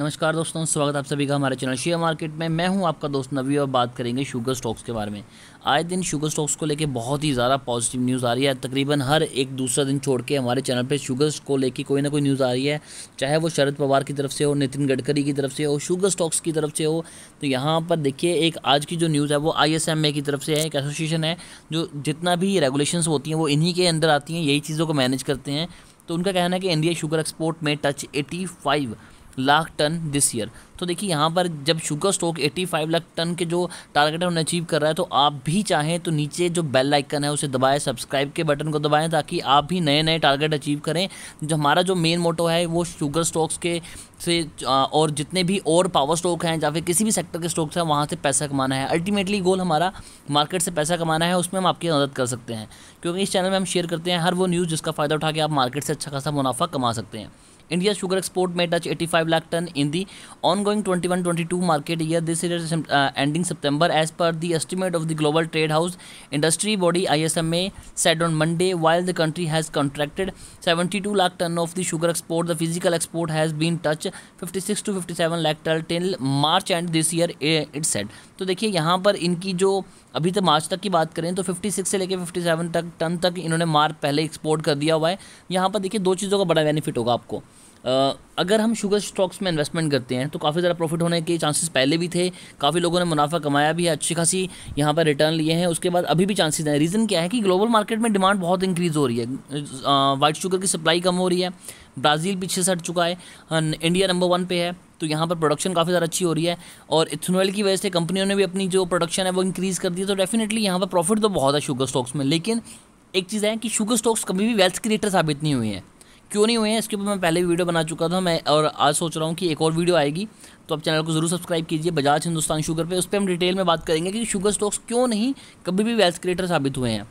नमस्कार दोस्तों स्वागत आप सभी का हमारे चैनल शेयर मार्केट में मैं हूं आपका दोस्त नवी और बात करेंगे शुगर स्टॉक्स के बारे में आए दिन शुगर स्टॉक्स को लेके बहुत ही ज़्यादा पॉजिटिव न्यूज़ आ रही है तकरीबन हर एक दूसरा दिन छोड़ के हमारे चैनल पे शुगर्स को लेके कोई ना कोई न्यूज़ आ रही है चाहे वो शरद पवार की तरफ से हो नितिन गडकरी की तरफ से हो शुगर स्टॉक्स की तरफ से हो तो यहाँ पर देखिए एक आज की जो न्यूज़ है वो आई की तरफ से है एक एसोसिएशन है जो जितना भी रेगुलेशन होती हैं वो इन्हीं के अंदर आती हैं यही चीज़ों को मैनेज करते हैं तो उनका कहना है कि इंडिया शुगर एक्सपोर्ट में touch eighty lakh tonne this year तो देखिए यहाँ पर जब शुगर स्टॉक 85 लाख टन के जो टारगेट है उन्हें अचीव कर रहा है तो आप भी चाहें तो नीचे जो बेल आइकन है उसे दबाएं सब्सक्राइब के बटन को दबाएं ताकि आप भी नए नए टारगेट अचीव करें जो हमारा जो मेन मोटो है वो शुगर स्टॉक्स के से और जितने भी और पावर स्टॉक हैं या फिर किसी भी सेक्टर के स्टॉक्स हैं वहाँ से पैसा कमाना है अल्टीमेटली गोल हमारा मार्केट से पैसा कमाना है उसमें हम आपकी मदद कर सकते हैं क्योंकि इस चैनल में हम शेयर करते हैं हर वो न्यूज़ जिसका फ़ायदा उठा के आप मार्केट से अच्छा खासा मुनाफा कमा सकते हैं इंडिया शुगर एक्सपोर्ट में touch 85 lakh ton in the ongoing twenty market year this is ending September as per the estimate of the global trade house industry body I S M A said on Monday while the country has contracted 72 lakh ton of the sugar export the physical export has been touch fifty six to fifty lakh ton till March end this year it said तो देखिए यहाँ पर इनकी जो अभी तो मार्च तक की बात करें तो 56 से लेकर 57 तक टन तक इन्होंने मार्च पहले एक्सपोर्ट कर दिया हुआ है यहाँ पर देखिए दो चीज़ों का बड़ा बेनिफिट होगा आपको अगर हम शुगर स्टॉक्स में इन्वेस्टमेंट करते हैं तो काफ़ी ज़्यादा प्रॉफिट होने के चांसेस पहले भी थे काफ़ी लोगों ने मुनाफा कमाया भी है अच्छी खासी यहाँ पर रिटर्न लिए हैं उसके बाद अभी भी चांसेस हैं रीज़न क्या है कि ग्लोबल मार्केट में डिमांड बहुत इंक्रीज़ हो रही है वाइट शुगर की सप्लाई कम हो रही है ब्राज़ील पीछे सट चुका है इंडिया नंबर वन पे है तो यहाँ पर प्रोडक्शन काफ़ी ज़्यादा अच्छी हो रही है और इथनोल की वजह से कंपनियों ने भी अपनी जो प्रोडक्शन है वो इंक्रीज़ कर दी है तो डेफिनेटली यहाँ पर प्रॉफिट तो बहुत है शुगर स्टॉक्स में लेकिन एक चीज़ है कि शुगर स्टॉक्स कभी भी वेल्थ क्रिएटर साबित नहीं हुई है क्यों नहीं हुए हैं इसके ऊपर मैं पहले भी वीडियो बना चुका था मैं और आज सोच रहा हूँ कि एक और वीडियो आएगी तो आप चैनल को ज़रूर सब्सक्राइब कीजिए बजाज हिंदुस्तान शुगर पे उस पर हम डिटेल में बात करेंगे कि शुगर स्टॉक्स क्यों नहीं कभी भी वेल्थ क्रिएटर साबित हुए हैं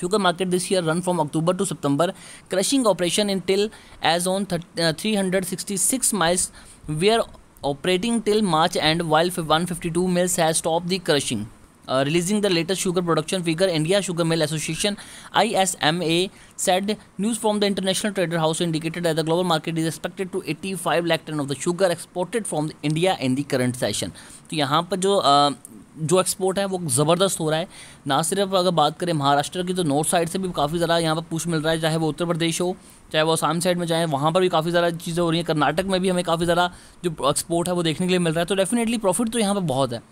sugar market this year run from October to September crushing operation in till as on three hundred sixty six mills are operating till March end while one fifty two mills has stop the crushing releasing the latest sugar production figure India sugar mill association I S M A said news from the international trader house indicated at the global market is expected to eighty five lack ton of the sugar exported from India in the current session तो यहाँ पर जो uh, जो export है वो ज़बरदस्त हो रहा है ना सिर्फ अगर बात करें महाराष्ट्र की तो नॉर्थ साइड से भी काफ़ी ज़्यादा यहाँ पर पूछ मिल रहा है चाहे वो उत्तर प्रदेश हो चाहे वो आसाम साइड में जाएँ वहाँ पर भी काफ़ी ज़्यादा चीज़ें हो रही हैं कर्नाटक में भी हमें काफ़ी ज़्यादा जो एक्सपोर्ट है वो देखने के लिए मिल रहा है तो डेफिनेटली प्रॉफिट तो यहाँ पर बहुत है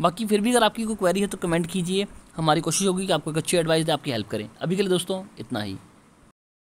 बाकी फिर भी अगर आपकी कोई क्वेरी है तो कमेंट कीजिए हमारी कोशिश होगी कि आपको एक अच्छी एडवाइस दे आपकी हेल्प करें अभी के लिए दोस्तों इतना ही